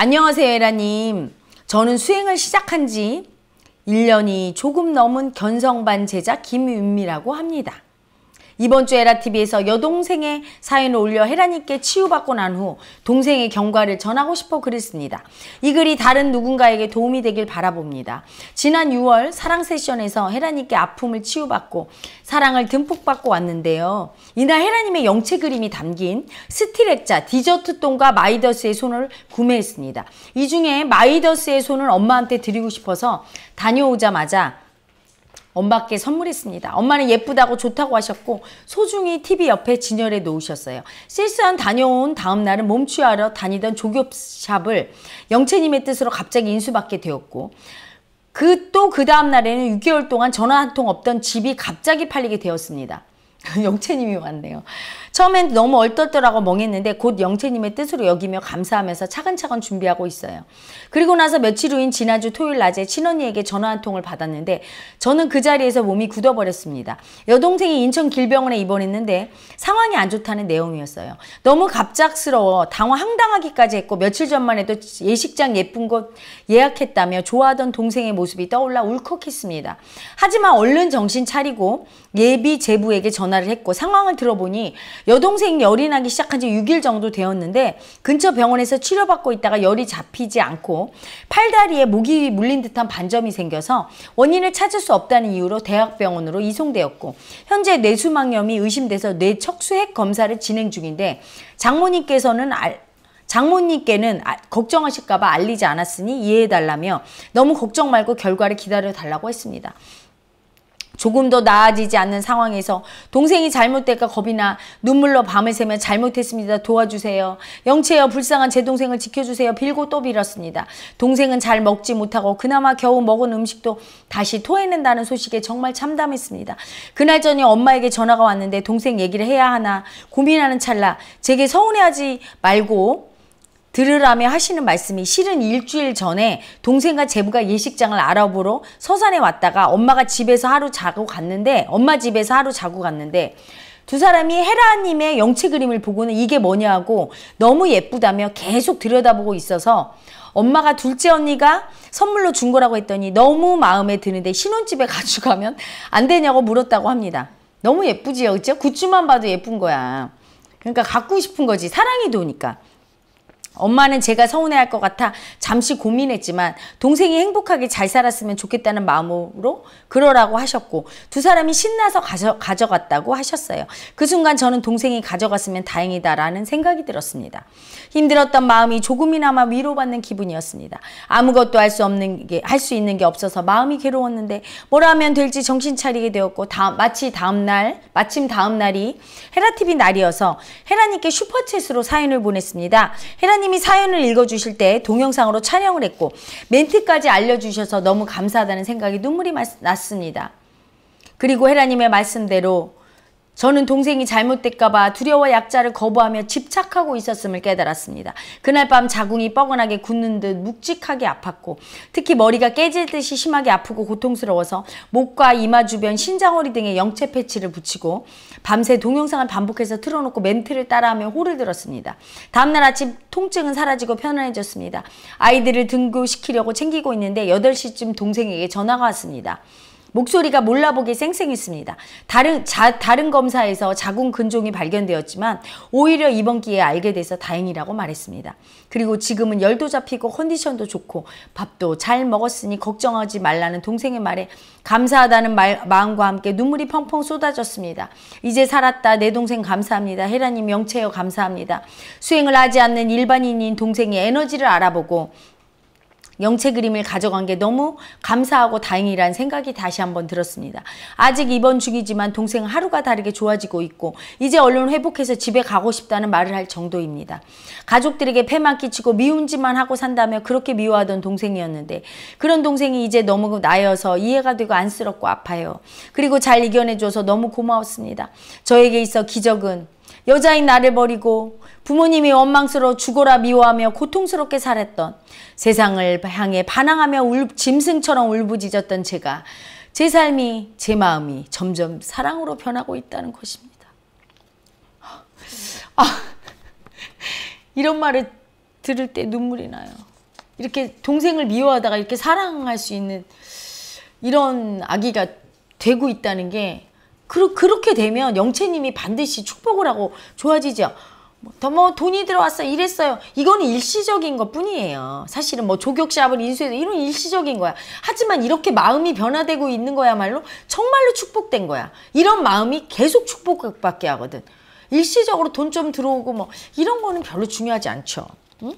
안녕하세요 에라님. 저는 수행을 시작한 지 1년이 조금 넘은 견성반 제자 김윤미라고 합니다. 이번 주 에라TV에서 여동생의 사연을 올려 혜란님께 치유받고 난 후 동생의 경과를 전하고 싶어 그랬습니다. 이 글이 다른 누군가에게 도움이 되길 바라봅니다. 지난 6월 사랑 세션에서 혜란님께 아픔을 치유받고 사랑을 듬뿍 받고 왔는데요. 이날 혜란님의 영체 그림이 담긴 스티렉자 디저트똥과 마이더스의 손을 구매했습니다. 이 중에 마이더스의 손을 엄마한테 드리고 싶어서 다녀오자마자 엄마께 선물했습니다. 엄마는 예쁘다고 좋다고 하셨고 소중히 TV 옆에 진열해 놓으셨어요. 실수한 다녀온 다음 날은 몸치하러 다니던 조교샵을 영채님의 뜻으로 갑자기 인수받게 되었고 그또그 그 다음 날에는 6개월 동안 전화 한 통 없던 집이 갑자기 팔리게 되었습니다. 영채님이 왔네요. 처음엔 너무 얼떨떨하고 멍했는데 곧 영채님의 뜻으로 여기며 감사하면서 차근차근 준비하고 있어요. 그리고 나서 며칠 후인 지난주 토요일 낮에 친언니에게 전화 한 통을 받았는데 저는 그 자리에서 몸이 굳어버렸습니다. 여동생이 인천 길병원에 입원했는데 상황이 안 좋다는 내용이었어요. 너무 갑작스러워 당황 황당하기까지 했고 며칠 전만 해도 예식장 예쁜 곳 예약했다며 좋아하던 동생의 모습이 떠올라 울컥했습니다. 하지만 얼른 정신 차리고 예비 제부에게 전화를 했고 상황을 들어보니 여동생 열이 나기 시작한 지 6일 정도 되었는데 근처 병원에서 치료받고 있다가 열이 잡히지 않고 팔다리에 모기 물린 듯한 반점이 생겨서 원인을 찾을 수 없다는 이유로 대학병원으로 이송되었고 현재 뇌수막염이 의심돼서 뇌척수액 검사를 진행 중인데 장모님께서는 알, 장모님께는 아, 걱정하실까봐 알리지 않았으니 이해해달라며 너무 걱정 말고 결과를 기다려달라고 했습니다. 조금 더 나아지지 않는 상황에서 동생이 잘못될까 겁이나 눈물로 밤을 새며 잘못했습니다. 도와주세요. 영채여 불쌍한 제 동생을 지켜주세요. 빌고 또 빌었습니다. 동생은 잘 먹지 못하고 그나마 겨우 먹은 음식도 다시 토해낸다는 소식에 정말 참담했습니다. 그날 저녁 엄마에게 전화가 왔는데 동생 얘기를 해야 하나 고민하는 찰나 제게 서운해하지 말고 들으라며 하시는 말씀이 실은 일주일 전에 동생과 제부가 예식장을 알아보러 서산에 왔다가 엄마가 집에서 하루 자고 갔는데 엄마 집에서 하루 자고 갔는데 두 사람이 헤라님의 영체 그림을 보고는 이게 뭐냐 고 너무 예쁘다며 계속 들여다보고 있어서 엄마가 둘째 언니가 선물로 준 거라고 했더니 너무 마음에 드는데 신혼집에 가져가면 안 되냐고 물었다고 합니다. 너무 예쁘지요. 그죠? 굿즈만 봐도 예쁜 거야. 그러니까 갖고 싶은 거지. 사랑이 도니까. 엄마는 제가 서운해할 것 같아 잠시 고민했지만 동생이 행복하게 잘 살았으면 좋겠다는 마음으로 그러라고 하셨고 두 사람이 신나서 가져, 가져갔다고 하셨어요. 그 순간 저는 동생이 가져갔으면 다행이다라는 생각이 들었습니다. 힘들었던 마음이 조금이나마 위로받는 기분이었습니다. 아무것도 할 수 없는 게 할 수 있는 게 없어서 마음이 괴로웠는데 뭐라 하면 될지 정신 차리게 되었고 다음, 마치 다음 날 마침 다음 날이 헤라 TV 날이어서 헤라님께 슈퍼챗으로 사연을 보냈습니다. 헤라 하나님이 사연을 읽어주실 때 동영상으로 촬영을 했고 멘트까지 알려주셔서 너무 감사하다는 생각이 눈물이 났습니다. 그리고 헤라님의 말씀대로 저는 동생이 잘못될까봐 두려워 약자를 거부하며 집착하고 있었음을 깨달았습니다. 그날 밤 자궁이 뻐근하게 굳는 듯 묵직하게 아팠고 특히 머리가 깨질 듯이 심하게 아프고 고통스러워서 목과 이마 주변 신장허리 등에 영체 패치를 붙이고 밤새 동영상을 반복해서 틀어놓고 멘트를 따라하며 호를 들었습니다. 다음날 아침 통증은 사라지고 편안해졌습니다. 아이들을 등교시키려고 챙기고 있는데 8시쯤 동생에게 전화가 왔습니다. 목소리가 몰라보기 쌩쌩했습니다. 다른, 자, 다른 검사에서 자궁 근종이 발견되었지만 오히려 이번 기회에 알게 돼서 다행이라고 말했습니다. 그리고 지금은 열도 잡히고 컨디션도 좋고 밥도 잘 먹었으니 걱정하지 말라는 동생의 말에 감사하다는 말, 마음과 함께 눈물이 펑펑 쏟아졌습니다. 이제 살았다. 내 동생 감사합니다. 혜라님 영채여 감사합니다. 수행을 하지 않는 일반인인 동생의 에너지를 알아보고 영체 그림을 가져간 게 너무 감사하고 다행이란 생각이 다시 한번 들었습니다. 아직 입원 중이지만 동생 하루가 다르게 좋아지고 있고 이제 얼른 회복해서 집에 가고 싶다는 말을 할 정도입니다. 가족들에게 폐만 끼치고 미운 지만 하고 산다며 그렇게 미워하던 동생이었는데 그런 동생이 이제 너무 나여서 이해가 되고 안쓰럽고 아파요. 그리고 잘 이겨내줘서 너무 고마웠습니다. 저에게 있어 기적은 여자인 나를 버리고 부모님이 원망스러워 죽어라 미워하며 고통스럽게 살았던 세상을 향해 반항하며 울, 짐승처럼 울부짖었던 제가 제 삶이 제 마음이 점점 사랑으로 변하고 있다는 것입니다. 아, 이런 말을 들을 때 눈물이 나요. 이렇게 동생을 미워하다가 이렇게 사랑할 수 있는 이런 아기가 되고 있다는 게 그, 그렇게 되면 영채님이 반드시 축복을 하고 좋아지죠. 더뭐 뭐 돈이 들어왔어 이랬어요 이건 일시적인 것 뿐이에요 사실은 뭐 조격샵을 인수해서 이런 일시적인 거야 하지만 이렇게 마음이 변화되고 있는 거야말로 정말로 축복된 거야 이런 마음이 계속 축복받게 하거든 일시적으로 돈 좀 들어오고 뭐 이런 거는 별로 중요하지 않죠 응?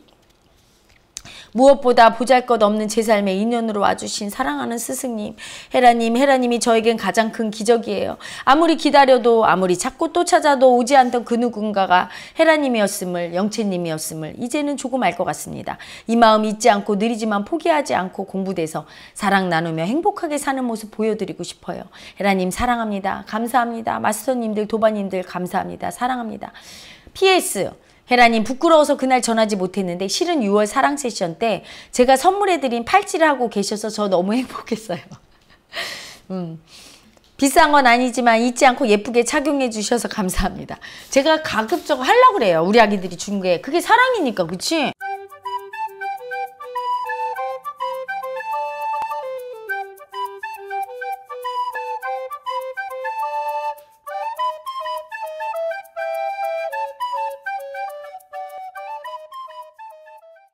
무엇보다 보잘것없는 제 삶의 인연으로 와주신 사랑하는 스승님, 헤라님, 헤라님이 저에겐 가장 큰 기적이에요. 아무리 기다려도 아무리 찾고 또 찾아도 오지 않던 그 누군가가 헤라님이었음을, 영채님이었음을 이제는 조금 알 것 같습니다. 이 마음 잊지 않고 느리지만 포기하지 않고 공부돼서 사랑 나누며 행복하게 사는 모습 보여드리고 싶어요. 헤라님 사랑합니다. 감사합니다. 마스터님들, 도반님들 감사합니다. 사랑합니다. PS 헤라님 부끄러워서 그날 전하지 못했는데 실은 6월 사랑 세션 때 제가 선물해드린 팔찌를 하고 계셔서 저 너무 행복했어요. 음. 비싼 건 아니지만 잊지 않고 예쁘게 착용해 주셔서 감사합니다. 제가 가급적 하려고 그래요. 우리 아기들이 준 게. 그게 사랑이니까 그치?